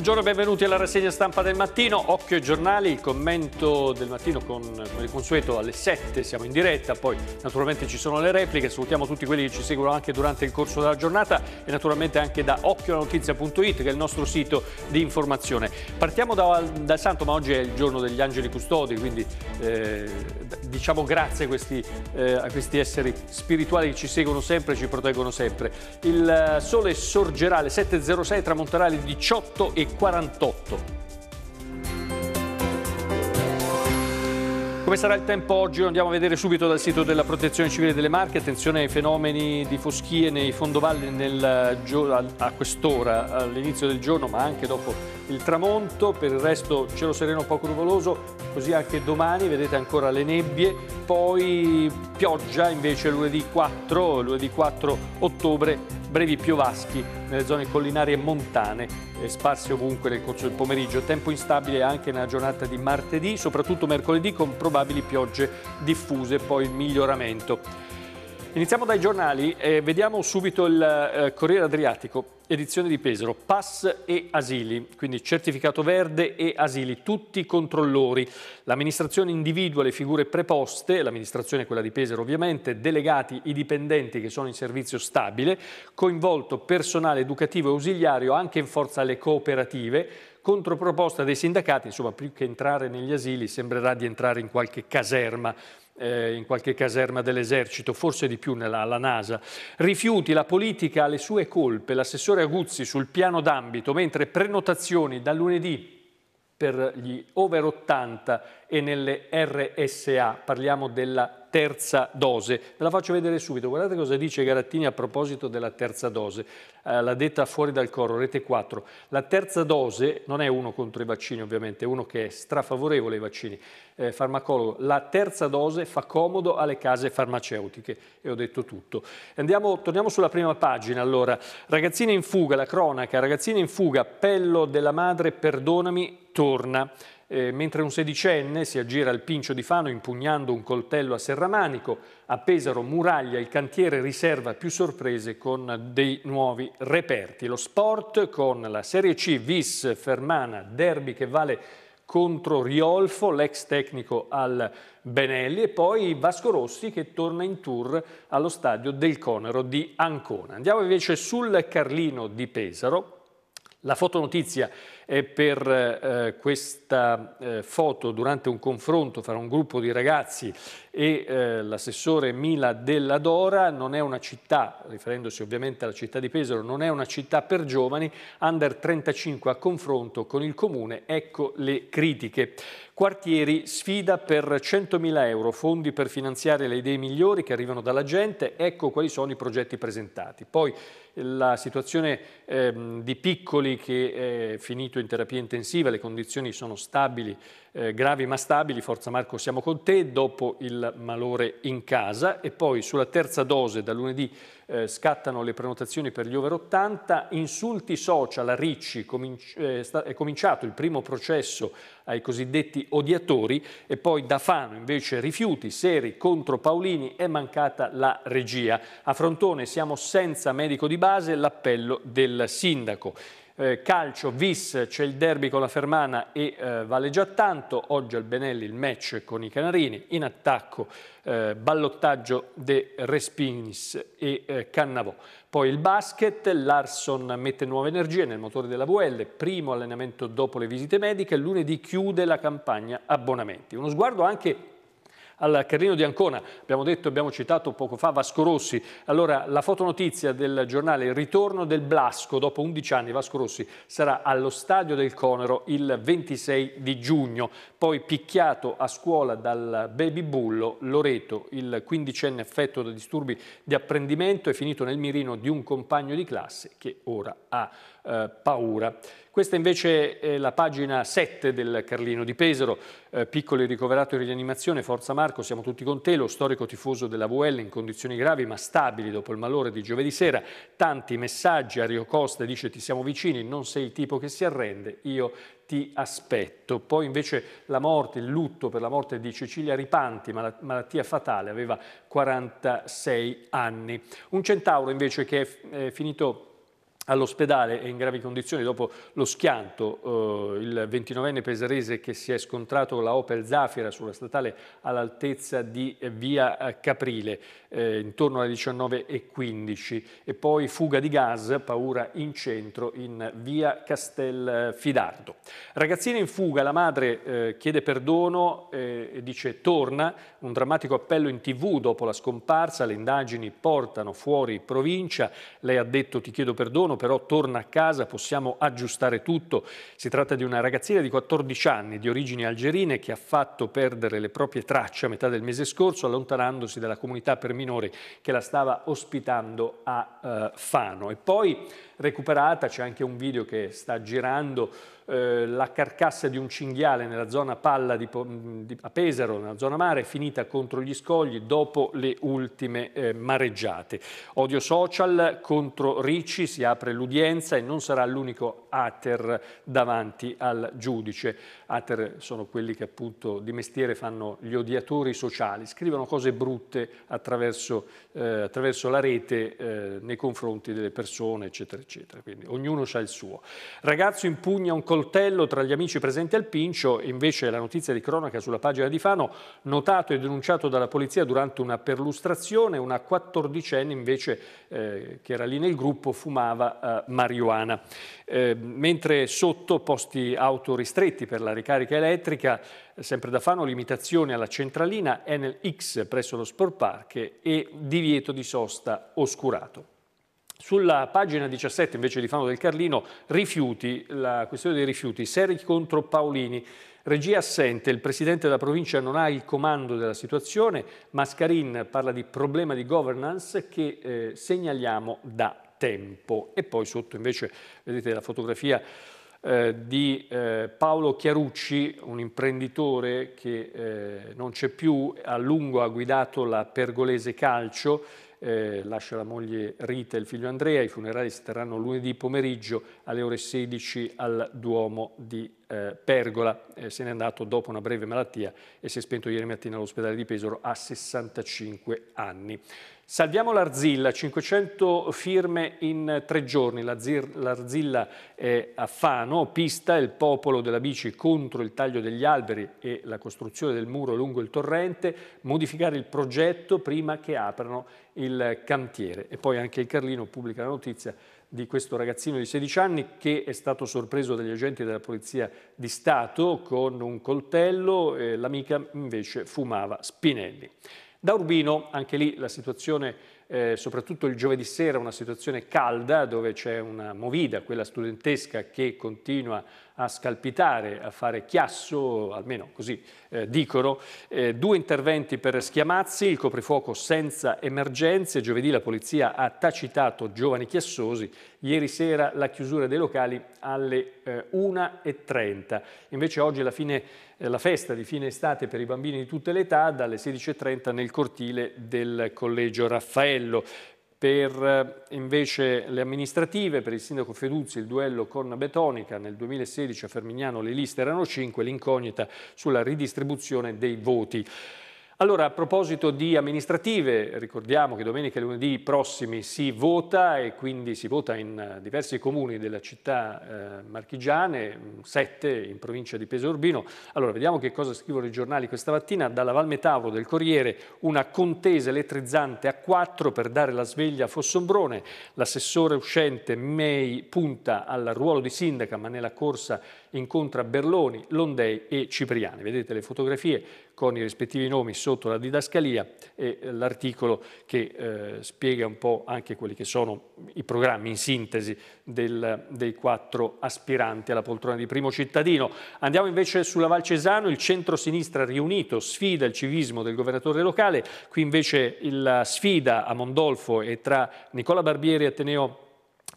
Buongiorno e benvenuti alla rassegna stampa del mattino, occhio ai giornali, il commento del mattino con, come di consueto alle 7, siamo in diretta, poi naturalmente ci sono le repliche, salutiamo tutti quelli che ci seguono anche durante il corso della giornata e naturalmente anche da occhiolanotizia.it che è il nostro sito di informazione. Partiamo da, dal santo, ma oggi è il giorno degli angeli custodi, quindi eh, diciamo grazie a questi, eh, a questi, esseri spirituali che ci seguono sempre e ci proteggono sempre. Il sole sorgerà alle 7.06, tramonterà alle 18.00 48. Come sarà il tempo oggi? andiamo a vedere subito dal sito della Protezione Civile delle Marche. Attenzione ai fenomeni di foschie nei fondovalli nel, eh, a quest'ora, all'inizio del giorno, ma anche dopo il tramonto. Per il resto cielo sereno poco nuvoloso, così anche domani, vedete ancora le nebbie. Poi pioggia invece lunedì 4, lunedì 4 ottobre brevi piovaschi nelle zone collinari e montane, eh, sparsi ovunque nel corso del pomeriggio. Tempo instabile anche nella giornata di martedì, soprattutto mercoledì con probabili probabili piogge diffuse poi il miglioramento. Iniziamo dai giornali e vediamo subito il eh, Corriere Adriatico, edizione di Pesaro, pass e asili, quindi certificato verde e asili, tutti controllori. L'amministrazione individua le figure preposte, l'amministrazione è quella di Pesaro ovviamente, delegati i dipendenti che sono in servizio stabile, coinvolto personale educativo e ausiliario anche in forza alle cooperative, controproposta dei sindacati, insomma più che entrare negli asili sembrerà di entrare in qualche caserma eh, in qualche caserma dell'esercito, forse di più nella, alla NASA. Rifiuti, la politica alle sue colpe, l'assessore Aguzzi sul piano d'ambito, mentre prenotazioni da lunedì per gli over 80 e nelle RSA, parliamo della terza dose. Ve la faccio vedere subito, guardate cosa dice Garattini a proposito della terza dose, eh, l'ha detta fuori dal coro, rete 4. La terza dose non è uno contro i vaccini ovviamente, è uno che è strafavorevole ai vaccini, eh, farmacologo, la terza dose fa comodo alle case farmaceutiche e ho detto tutto. Andiamo, torniamo sulla prima pagina allora, ragazzina in fuga, la cronaca, ragazzina in fuga, appello della madre, perdonami, torna eh, mentre un sedicenne si aggira al Pincio di Fano impugnando un coltello a serramanico, a Pesaro Muraglia il cantiere riserva più sorprese con dei nuovi reperti. Lo sport con la Serie C Vis Fermana, derby che vale contro Riolfo, l'ex tecnico al Benelli e poi Vasco Rossi che torna in tour allo stadio del Conero di Ancona. Andiamo invece sul Carlino di Pesaro la fotonotizia è per eh, questa eh, foto durante un confronto fra un gruppo di ragazzi e eh, l'assessore Mila della Dora non è una città, riferendosi ovviamente alla città di Pesaro, non è una città per giovani, under 35 a confronto con il comune, ecco le critiche. Quartieri, sfida per 100.000 euro, fondi per finanziare le idee migliori che arrivano dalla gente, ecco quali sono i progetti presentati. Poi eh, la situazione eh, di Piccoli che è eh, finito in terapia intensiva, le condizioni sono stabili eh, gravi ma stabili, Forza Marco siamo con te, dopo il malore in casa e poi sulla terza dose da lunedì eh, scattano le prenotazioni per gli over 80, insulti social a Ricci, cominci eh, è cominciato il primo processo ai cosiddetti odiatori e poi da Fano invece rifiuti, seri contro Paolini è mancata la regia. A Frontone siamo senza medico di base, l'appello del sindaco. Eh, calcio, vis, c'è il derby con la Fermana e eh, vale già tanto, oggi al Benelli il match con i Canarini, in attacco eh, ballottaggio De Respinis e eh, Cannavò. Poi il basket, Larson mette nuove energie nel motore della VL, primo allenamento dopo le visite mediche, lunedì chiude la campagna abbonamenti. Uno sguardo anche al Carlino di Ancona. Abbiamo detto, abbiamo citato poco fa Vasco Rossi. Allora, la fotonotizia del giornale Il ritorno del Blasco. Dopo 11 anni Vasco Rossi sarà allo stadio del Conero il 26 di giugno. Poi picchiato a scuola dal baby bullo Loreto, il quindicenne affetto da disturbi di apprendimento, è finito nel mirino di un compagno di classe che ora ha eh, paura. Questa invece è la pagina 7 del Carlino di Pesaro, eh, piccoli ricoverato in rianimazione, Forza Marco, siamo tutti con te, lo storico tifoso della VL in condizioni gravi ma stabili dopo il malore di giovedì sera, tanti messaggi, Ario Costa dice ti siamo vicini, non sei il tipo che si arrende, io ti aspetto. Poi invece la morte, il lutto per la morte di Cecilia Ripanti, malattia fatale, aveva 46 anni. Un centauro invece che è finito all'ospedale e in gravi condizioni dopo lo schianto eh, il 29enne pesarese che si è scontrato con la Opel Zafira sulla statale all'altezza di via eh, Caprile eh, intorno alle 19.15 e poi fuga di gas, paura in centro in via Castelfidardo. Eh, Ragazzina in fuga, la madre eh, chiede perdono eh, e dice torna, un drammatico appello in tv dopo la scomparsa, le indagini portano fuori provincia, lei ha detto ti chiedo perdono però torna a casa, possiamo aggiustare tutto. Si tratta di una ragazzina di 14 anni di origini algerine che ha fatto perdere le proprie tracce a metà del mese scorso allontanandosi dalla comunità per minori che la stava ospitando a eh, Fano. E poi recuperata, c'è anche un video che sta girando eh, la carcassa di un cinghiale nella zona palla di, mm, di, a Pesaro, nella zona mare, finita contro gli scogli dopo le ultime eh, mareggiate. Odio social contro Ricci, si apre l'udienza e non sarà l'unico ATER davanti al giudice. ATER sono quelli che appunto di mestiere fanno gli odiatori sociali, scrivono cose brutte attraverso, eh, attraverso la rete eh, nei confronti delle persone, eccetera eccetera. Quindi ognuno sa il suo. Ragazzo impugna un coltello tra gli amici presenti al Pincio, invece la notizia di cronaca sulla pagina di Fano, notato e denunciato dalla polizia durante una perlustrazione, una quattordicenne invece eh, che era lì nel gruppo fumava eh, marijuana. Eh, mentre sotto posti auto ristretti per la ricarica elettrica, sempre da Fano, limitazioni alla centralina Enel X presso lo Sport Park e divieto di sosta oscurato. Sulla pagina 17 invece di Fano del Carlino, rifiuti, la questione dei rifiuti, Seri contro Paolini, regia assente, il presidente della provincia non ha il comando della situazione, Mascarin parla di problema di governance che eh, segnaliamo da tempo. E poi sotto invece vedete la fotografia eh, di eh, Paolo Chiarucci, un imprenditore che eh, non c'è più, a lungo ha guidato la Pergolese Calcio, eh, lascia la moglie Rita e il figlio Andrea, i funerali si terranno lunedì pomeriggio alle ore 16 al Duomo di eh, Pergola, eh, se n'è andato dopo una breve malattia e si è spento ieri mattina all'ospedale di Pesaro a 65 anni. Salviamo l'Arzilla, 500 firme in tre giorni, l'Arzilla è a Fano, pista il popolo della bici contro il taglio degli alberi e la costruzione del muro lungo il torrente, modificare il progetto prima che aprano il cantiere. E poi anche il Carlino pubblica la notizia di questo ragazzino di 16 anni che è stato sorpreso dagli agenti della Polizia di Stato con un coltello, eh, l'amica invece fumava spinelli. Da Urbino, anche lì la situazione, eh, soprattutto il giovedì sera, una situazione calda dove c'è una movida, quella studentesca che continua a scalpitare, a fare chiasso, almeno così eh, dicono. Eh, due interventi per Schiamazzi, il coprifuoco senza emergenze. Giovedì la polizia ha tacitato giovani chiassosi. Ieri sera la chiusura dei locali alle eh, 1.30. Invece oggi la, fine, eh, la festa di fine estate per i bambini di tutte le età dalle 16.30 nel cortile del collegio Raffaello. Per eh, invece le amministrative, per il sindaco Feduzzi il duello con Betonica, nel 2016 a Fermignano le liste erano 5, l'incognita sulla ridistribuzione dei voti. Allora, a proposito di amministrative, ricordiamo che domenica e lunedì prossimi si vota e quindi si vota in eh, diversi comuni della città eh, marchigiane, mm, sette in provincia di Pesorbino. Allora, vediamo che cosa scrivono i giornali questa mattina. Dalla Valmetavo del Corriere una contesa elettrizzante a quattro per dare la sveglia a Fossombrone. L'assessore uscente May punta al ruolo di sindaca, ma nella corsa incontra Berloni, Londei e Cipriani. Vedete le fotografie con i rispettivi nomi sotto la didascalia e l'articolo che eh, spiega un po' anche quelli che sono i programmi in sintesi del, dei quattro aspiranti alla poltrona di primo cittadino. Andiamo invece sulla Val Cesano, il centro-sinistra riunito sfida il civismo del governatore locale, qui invece la sfida a Mondolfo è tra Nicola Barbieri e Ateneo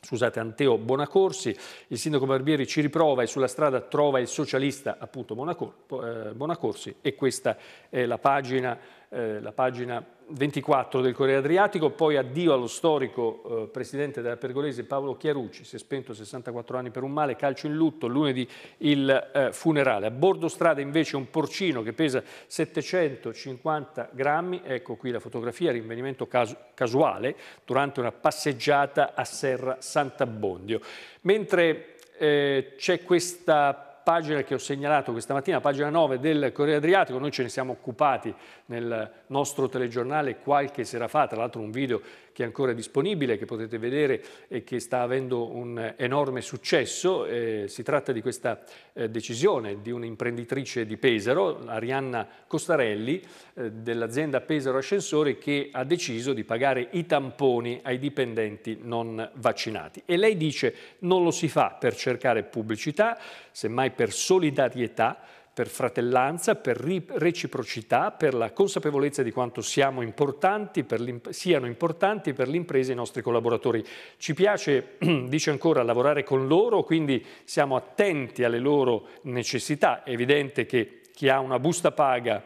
scusate, Anteo Bonacorsi. Il sindaco Barbieri ci riprova e sulla strada trova il socialista appunto eh, Bonacorsi e questa è la pagina eh, la pagina 24 del Corriere Adriatico, poi addio allo storico eh, presidente della Pergolese Paolo Chiarucci, si è spento 64 anni per un male, calcio in lutto, lunedì il eh, funerale. A bordo strada invece un porcino che pesa 750 grammi, ecco qui la fotografia, rinvenimento casu casuale, durante una passeggiata a Serra Sant'Abbondio. Mentre eh, c'è questa pagina che ho segnalato questa mattina, pagina 9 del Corriere Adriatico, noi ce ne siamo occupati nel nostro telegiornale qualche sera fa, tra l'altro un video che è ancora disponibile, che potete vedere e che sta avendo un enorme successo. Eh, si tratta di questa eh, decisione di un'imprenditrice di Pesaro, Arianna Costarelli, eh, dell'azienda Pesaro Ascensore, che ha deciso di pagare i tamponi ai dipendenti non vaccinati. E lei dice non lo si fa per cercare pubblicità, semmai per solidarietà, per fratellanza, per reciprocità, per la consapevolezza di quanto siamo importanti, siano importanti per l'impresa i nostri collaboratori. Ci piace, dice ancora, lavorare con loro, quindi siamo attenti alle loro necessità. È evidente che chi ha una busta paga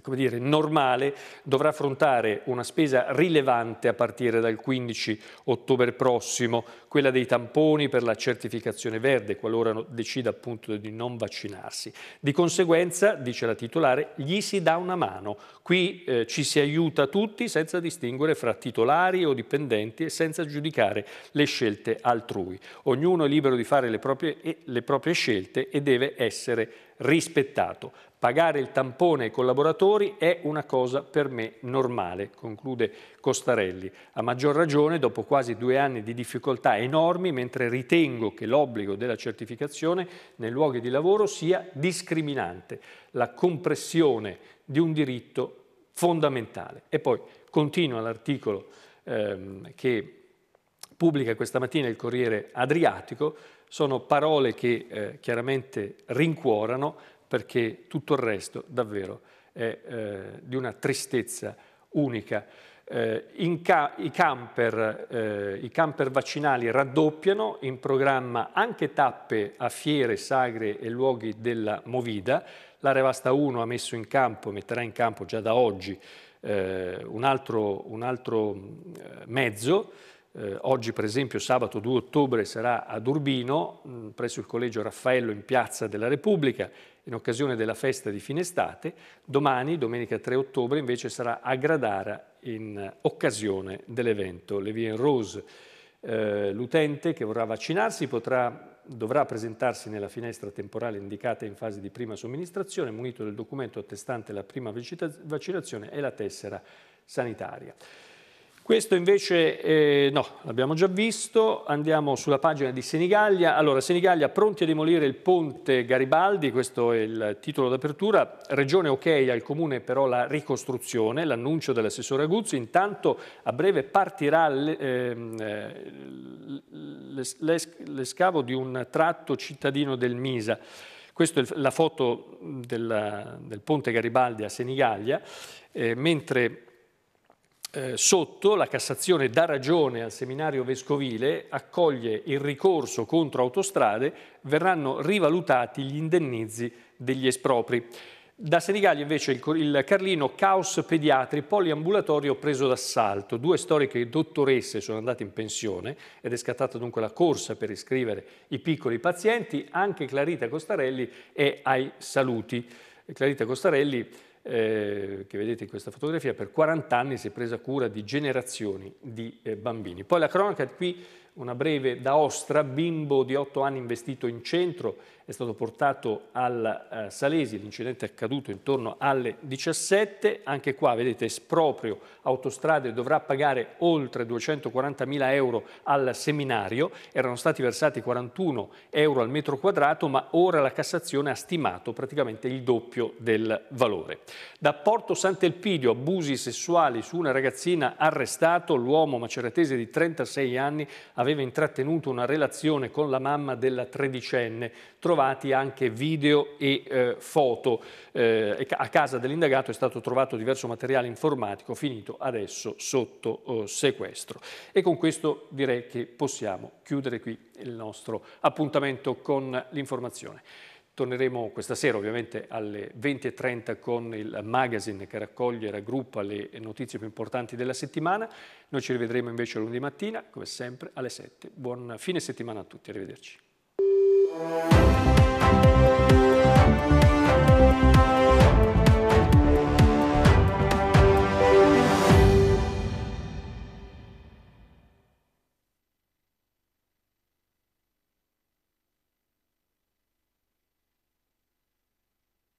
come dire, normale dovrà affrontare una spesa rilevante a partire dal 15 ottobre prossimo, quella dei tamponi per la certificazione verde, qualora decida appunto di non vaccinarsi. Di conseguenza, dice la titolare, gli si dà una mano. Qui eh, ci si aiuta tutti senza distinguere fra titolari o dipendenti e senza giudicare le scelte altrui. Ognuno è libero di fare le proprie, eh, le proprie scelte e deve essere rispettato. Pagare il tampone ai collaboratori è una cosa per me normale, conclude Costarelli. A maggior ragione dopo quasi due anni di difficoltà enormi, mentre ritengo che l'obbligo della certificazione nei luoghi di lavoro sia discriminante, la compressione di un diritto fondamentale. E poi continua l'articolo ehm, che pubblica questa mattina il Corriere Adriatico, sono parole che eh, chiaramente rincuorano, perché tutto il resto davvero è eh, di una tristezza unica. Eh, ca i, camper, eh, I camper vaccinali raddoppiano, in programma anche tappe a fiere, sagre e luoghi della Movida. La Revasta 1 ha messo in campo, metterà in campo già da oggi, eh, un altro, un altro mm, eh, mezzo. Eh, oggi per esempio sabato 2 ottobre sarà ad Urbino, mh, mm, presso il collegio Raffaello in Piazza della Repubblica in occasione della festa di fine estate, domani, domenica 3 ottobre, invece sarà a Gradara in occasione dell'evento Levien Rose. Eh, l'utente che vorrà vaccinarsi potrà, dovrà presentarsi nella finestra temporale indicata in fase di prima somministrazione, munito del documento attestante la prima vaccinazione e la tessera sanitaria. Questo invece eh, no, l'abbiamo già visto, andiamo sulla pagina di Senigallia. Allora, Senigallia pronti a demolire il ponte Garibaldi, questo è il titolo d'apertura, regione ok al comune però la ricostruzione, l'annuncio dell'assessore Aguzzi, intanto a breve partirà ehm, eh, l'escavo di un tratto cittadino del Misa. Questa è la foto della, del ponte Garibaldi a Senigallia, eh, mentre eh, sotto la Cassazione dà ragione al seminario vescovile, accoglie il ricorso contro autostrade, verranno rivalutati gli indennizi degli espropri. Da Senigallia invece il, il Carlino caos pediatri poliambulatorio preso d'assalto. Due storiche dottoresse sono andate in pensione ed è scattata dunque la corsa per iscrivere i piccoli pazienti. Anche Clarita Costarelli è ai saluti. Clarita Costarelli eh, che vedete in questa fotografia, per 40 anni si è presa cura di generazioni di eh, bambini. Poi la cronaca qui una breve da Ostra, bimbo di 8 anni investito in centro, è stato portato al eh, Salesi, l'incidente è accaduto intorno alle 17, anche qua vedete esproprio autostrade dovrà pagare oltre 240.000 euro al seminario, erano stati versati 41 euro al metro quadrato ma ora la Cassazione ha stimato praticamente il doppio del valore. Da Porto Sant'Elpidio abusi sessuali su una ragazzina arrestato, l'uomo maceratese di 36 anni aveva aveva intrattenuto una relazione con la mamma della tredicenne, trovati anche video e eh, foto. Eh, a casa dell'indagato è stato trovato diverso materiale informatico finito adesso sotto eh, sequestro. E con questo direi che possiamo chiudere qui il nostro appuntamento con l'informazione. Torneremo questa sera ovviamente alle 20.30 con il magazine che raccoglie e raggruppa le notizie più importanti della settimana. Noi ci rivedremo invece lunedì mattina, come sempre, alle 7. Buon fine settimana a tutti, arrivederci.